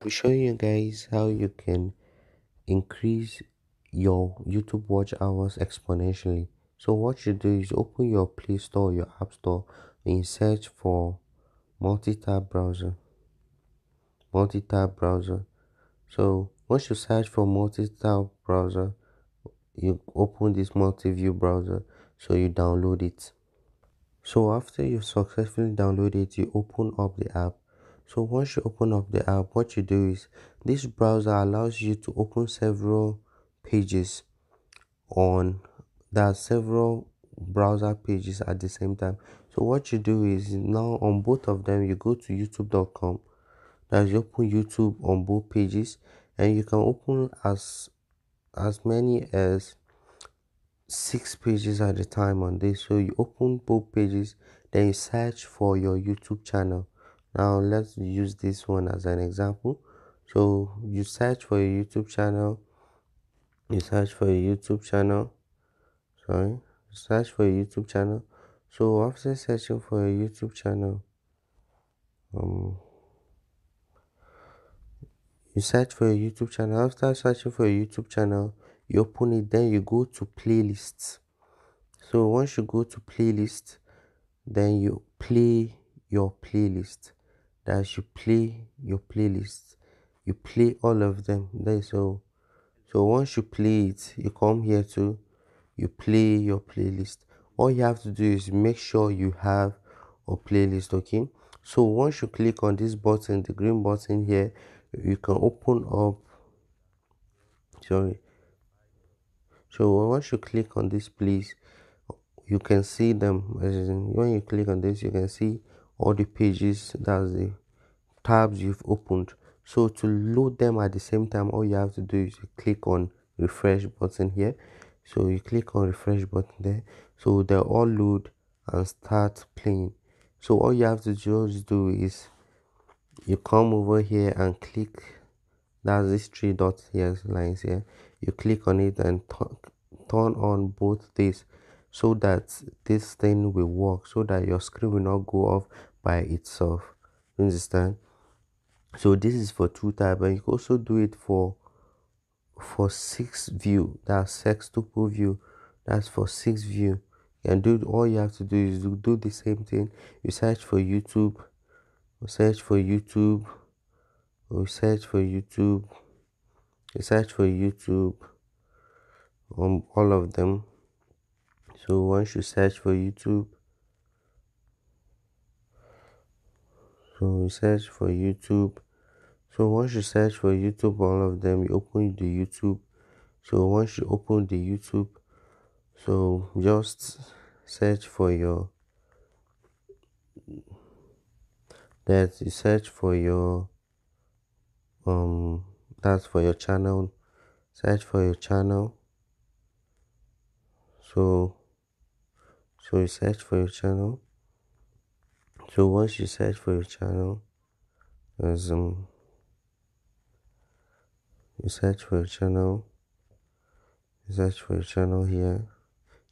I'll be showing you guys how you can increase your YouTube watch hours exponentially. So what you do is open your Play Store, your App Store and search for multi-tab browser. Multi-tab browser. So once you search for multi-tab browser, you open this multi-view browser so you download it. So after you successfully download it, you open up the app so once you open up the app, what you do is this browser allows you to open several pages on there are several browser pages at the same time. So what you do is now on both of them you go to youtube.com that's you open YouTube on both pages and you can open as as many as six pages at a time on this so you open both pages then you search for your youtube channel now let's use this one as an example so you search for your youtube channel you search for your youtube channel sorry search for your youtube channel so after searching for a youtube channel um you search for a youtube channel after searching for a youtube channel you open it then you go to playlists so once you go to playlist then you play your playlist that as you play your playlist, you play all of them. That is so, So once you play it, you come here to you play your playlist. All you have to do is make sure you have a playlist, okay? So once you click on this button, the green button here, you can open up sorry. So once you click on this please, you can see them. When you click on this, you can see all the pages that's the tabs you've opened so to load them at the same time all you have to do is you click on refresh button here so you click on refresh button there so they all load and start playing so all you have to just do is you come over here and click that's these three dots here lines here you click on it and turn on both these so that this thing will work so that your screen will not go off by itself you understand so this is for two type and you can also do it for for six view that's sextuple view that's for six view and do all you have to do is do, do the same thing you search for youtube you search for youtube you search for youtube you search for youtube on um, all of them so once you search for youtube so search for youtube so once you search for youtube all of them you open the youtube so once you open the youtube so just search for your that you search for your um that's for your channel search for your channel so so you search for your channel so what you search for your channel is um, you search for your channel you search for your channel here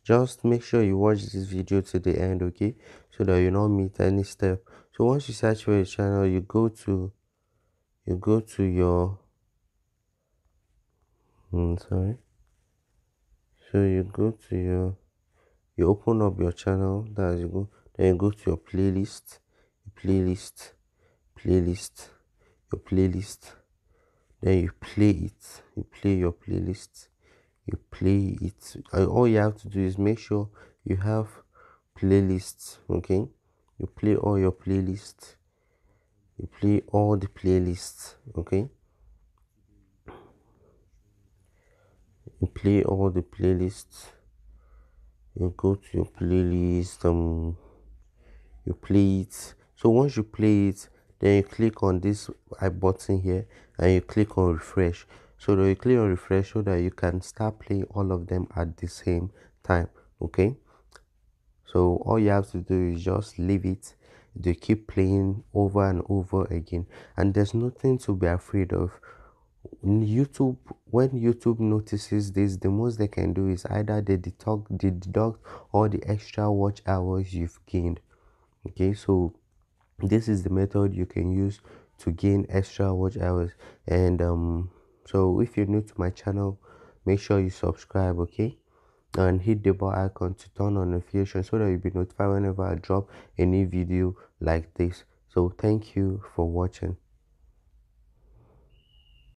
just make sure you watch this video to the end okay so that you don't miss any step so once you search for your channel you go to you go to your mm, sorry so you go to your you open up your channel that you go then you go to your playlist, your playlist, playlist, your playlist. Then you play it. You play your playlist. You play it. All you have to do is make sure you have playlists. Okay, you play all your playlists. You play all the playlists. Okay. you play all the playlists you go to your playlist um you play it so once you play it then you click on this i button here and you click on refresh so that you click on refresh so that you can start playing all of them at the same time okay so all you have to do is just leave it they keep playing over and over again and there's nothing to be afraid of youtube when youtube notices this the most they can do is either they deduct, they deduct all the extra watch hours you've gained okay so this is the method you can use to gain extra watch hours and um so if you're new to my channel make sure you subscribe okay and hit the bell icon to turn on notifications so that you'll be notified whenever i drop a new video like this so thank you for watching